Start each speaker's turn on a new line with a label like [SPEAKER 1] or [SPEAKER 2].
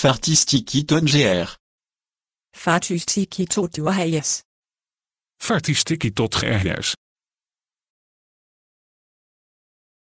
[SPEAKER 1] tot Fartistiki tot Fartistikitotgrs.